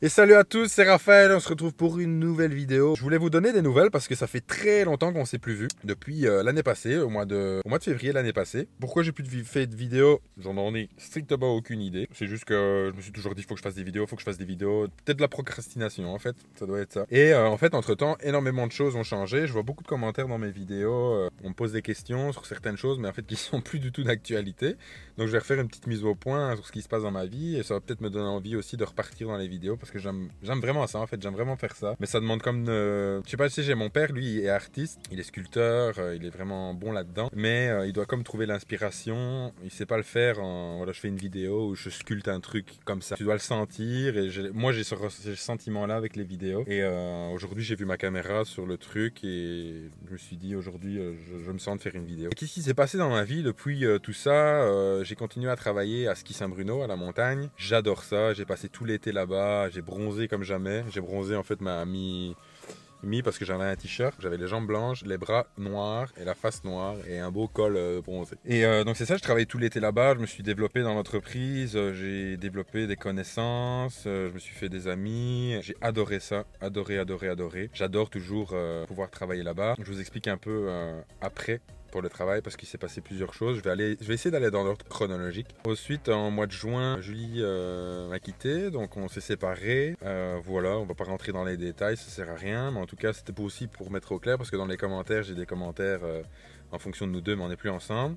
Et salut à tous, c'est Raphaël, on se retrouve pour une nouvelle vidéo. Je voulais vous donner des nouvelles parce que ça fait très longtemps qu'on s'est plus vu, depuis euh, l'année passée, au mois de, au mois de février l'année passée. Pourquoi j'ai plus de fait de vidéos J'en ai strictement aucune idée. C'est juste que je me suis toujours dit faut que je fasse des vidéos, faut que je fasse des vidéos. Peut-être de la procrastination en fait, ça doit être ça. Et euh, en fait, entre temps, énormément de choses ont changé. Je vois beaucoup de commentaires dans mes vidéos. Euh, on me pose des questions sur certaines choses, mais en fait qui sont plus du tout d'actualité. Donc je vais refaire une petite mise au point sur ce qui se passe dans ma vie et ça va peut-être me donner envie aussi de repartir dans les vidéos parce que j'aime vraiment ça en fait, j'aime vraiment faire ça. Mais ça demande comme de... Je sais pas si j'ai mon père, lui, il est artiste, il est sculpteur, euh, il est vraiment bon là-dedans. Mais euh, il doit comme trouver l'inspiration, il sait pas le faire en... Voilà, je fais une vidéo où je sculpte un truc comme ça. Tu dois le sentir et moi j'ai ce, sentiment-là avec les vidéos. Et euh, aujourd'hui j'ai vu ma caméra sur le truc et je me suis dit aujourd'hui je, je, me sens de faire une vidéo. Qu'est-ce qui s'est passé dans ma vie depuis tout ça J'ai continué à travailler à Ski Saint-Bruno, à la montagne. J'adore ça, j'ai passé tout l'été là-bas, j'ai bronzé comme jamais. J'ai bronzé en fait ma mi mi parce que j'avais un t-shirt, j'avais les jambes blanches, les bras noirs et la face noire et un beau col euh, bronzé. Et euh, donc c'est ça, je travaillais tout l'été là-bas, je me suis développé dans l'entreprise, euh, j'ai développé des connaissances, je me suis fait des amis, j'ai adoré ça, adoré, adoré, adoré. J'adore toujours pouvoir travailler là-bas. Je vous explique un peu après pour le travail parce qu'il s'est passé plusieurs choses. Je vais, aller, je vais essayer d'aller dans l'ordre chronologique. Ensuite, en mois de juin, Julie euh, m'a quitté, donc on s'est séparés. Euh, voilà, on va pas rentrer dans les détails, ça sert à rien, mais en tout cas, c'était possible pour mettre au clair parce que dans les commentaires, j'ai des commentaires euh, en fonction de nous deux, mais on n'est plus ensemble.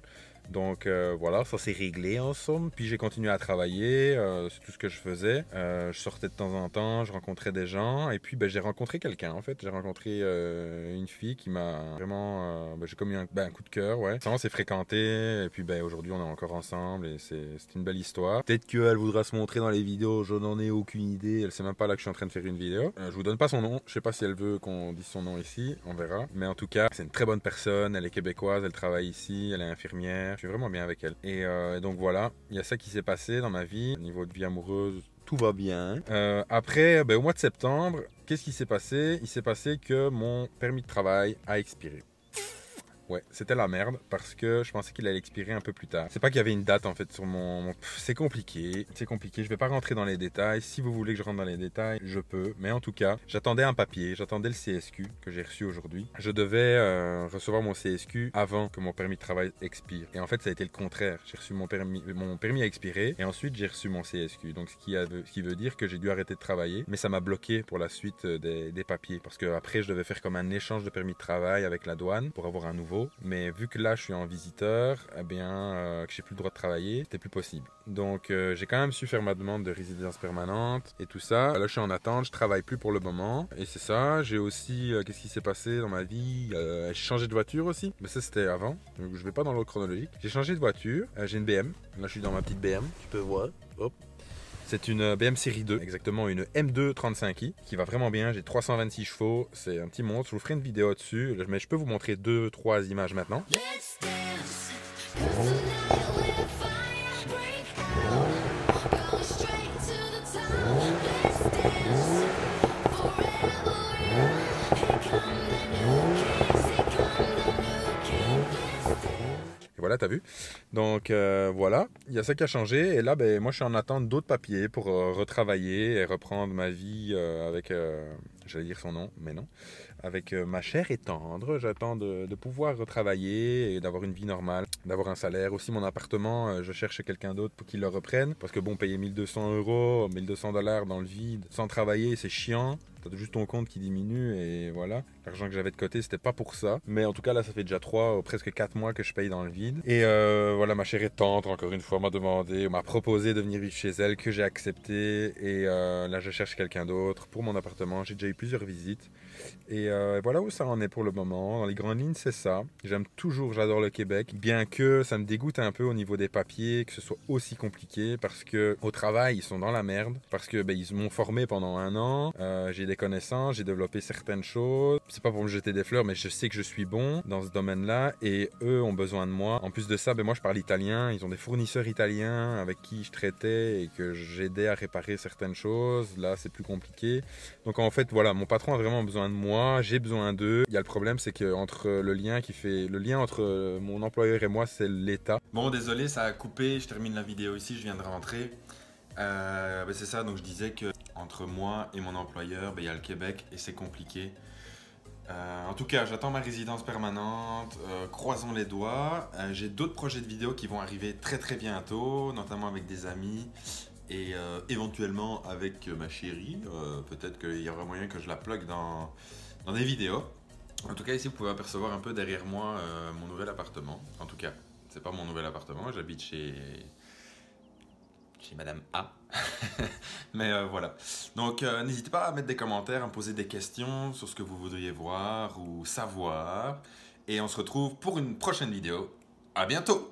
Donc euh, voilà, ça s'est réglé en somme. Puis j'ai continué à travailler, euh, c'est tout ce que je faisais. Euh, je sortais de temps en temps, je rencontrais des gens. Et puis ben, j'ai rencontré quelqu'un en fait. J'ai rencontré une fille qui m'a vraiment. Ben, j'ai commis un, ben, un, coup de cœur, ouais. Ça, on s'est fréquenté. Et puis aujourd'hui, on est encore ensemble. Et c'est une belle histoire. Peut-être qu'elle voudra se montrer dans les vidéos, je n'en ai aucune idée. Elle sait même pas là que je suis en train de faire une vidéo. je vous donne pas son nom. Je sais pas si elle veut qu'on dise son nom ici. On verra. Mais en tout cas, c'est une très bonne personne. Elle est québécoise, elle travaille ici, elle est infirmière je suis vraiment bien avec elle. Euh, et donc voilà, il y a ça qui s'est passé dans ma vie, au niveau de vie amoureuse, tout va bien. Euh, après, ben, au mois de septembre, qu'est-ce qui s'est passé Il s'est passé que mon permis de travail a expiré. Ouais, c'était la merde parce que je pensais qu'il allait expirer un peu plus tard. C'est pas qu'il y avait une date en fait sur mon. C'est compliqué, c'est compliqué. Je vais pas rentrer dans les détails. Si vous voulez que je rentre dans les détails, je peux. Mais en tout cas, j'attendais un papier, j'attendais le CSQ que j'ai reçu aujourd'hui. Je devais euh, recevoir mon CSQ avant que mon permis de travail expire. Et en fait, ça a été le contraire. J'ai reçu mon permis, mon permis a expiré et ensuite j'ai reçu mon CSQ. Donc ce qui, a... qui veut dire que j'ai dû arrêter de travailler, mais ça m'a bloqué pour la suite euh, des, des papiers parce que après je devais faire comme un échange de permis de travail avec la douane pour avoir un nouveau mais vu que là, je suis en visiteur, et eh bien, euh, que j'ai plus le droit de travailler, c'était plus possible. Donc, euh, j'ai quand même su faire ma demande de résidence permanente et tout ça. Là, je suis en attente, je travaille plus pour le moment. Et c'est ça. J'ai aussi, euh, qu'est-ce qui s'est passé dans ma vie J'ai changé de voiture aussi. Mais ça, c'était avant. Donc, je vais pas dans l'ordre chronologique. J'ai changé de voiture. j'ai une BM. Là, je suis dans ma petite BM. Tu peux voir. Hop, c'est une euh, BM série 2, exactement une M2 35i, qui va vraiment bien. J'ai 326 chevaux, c'est un petit monstre. Je vous ferai une vidéo dessus, mais je peux vous montrer deux, trois images maintenant. t'as vu. Donc euh, voilà, il y a ça qui a changé. Et là, ben, moi, je suis en attente d'autres papiers pour euh, retravailler et reprendre ma vie euh, avec, j'allais dire son nom, mais non, avec ma chère et tendre. J'attends de, de, pouvoir retravailler et d'avoir une vie normale, d'avoir un salaire. Aussi, mon appartement, je cherche quelqu'un d'autre pour qu'il le reprenne. Parce que bon, payer 1200 euros, 1200 dollars dans le vide, sans travailler, c'est chiant. T'as juste ton compte qui diminue et voilà. L'argent que j'avais de côté, c'était pas pour ça. Mais en tout cas, là, ça fait déjà 3, euh, presque 4 mois que je paye dans le vide. Et euh, voilà, ma chérie tante, encore une fois, m'a demandé, m'a proposé de venir vivre chez elle, que j'ai accepté. Et euh, là, je cherche quelqu'un d'autre pour mon appartement. J'ai déjà eu plusieurs visites. Euh, et voilà où ça en est pour le moment. Dans les grandes lignes, c'est ça. J'aime toujours, j'adore le Québec, bien que ça me dégoûte un peu au niveau des papiers, que ce soit aussi compliqué, parce que au travail, ils sont dans la merde, parce que ben, ils m'ont formé pendant un an, euh, j'ai des connaissances, j'ai développé certaines choses. C'est pas pour me jeter des fleurs, mais je sais que je suis bon dans ce domaine-là, et eux ont besoin de moi. En plus de ça, ben, moi, je parle italien, ils ont des fournisseurs italiens avec qui je traitais et que j'aidais à réparer certaines choses. Là, c'est plus compliqué. Donc en fait, voilà, mon patron a vraiment besoin de moi, j'ai besoin d'eux. Il y a le problème, c'est que entre le lien qui fait le lien entre euh, mon employeur et moi, c'est l'État. Bon, désolé, ça a coupé. Je termine la vidéo ici. Je viens de rentrer. Euh, ben, c'est ça. Donc je disais que entre moi et mon employeur, ben, il y a le Québec et c'est compliqué. Euh, en tout cas, j'attends ma résidence permanente, croisons les doigts. J'ai d'autres projets de vidéos qui vont arriver très très bientôt, notamment avec des amis et euh, éventuellement avec euh, ma chérie, euh, peut-être qu'il y aura moyen que je la plug dans, dans des vidéos. En tout cas, ici, vous pouvez apercevoir un peu derrière moi mon nouvel appartement. En tout cas, c'est pas mon nouvel appartement, j'habite chez... Madame A. Mais voilà. Donc, n'hésitez pas à mettre des commentaires, à me poser des questions sur ce que vous voudriez voir ou savoir. Et on se retrouve pour une prochaine vidéo. À bientôt!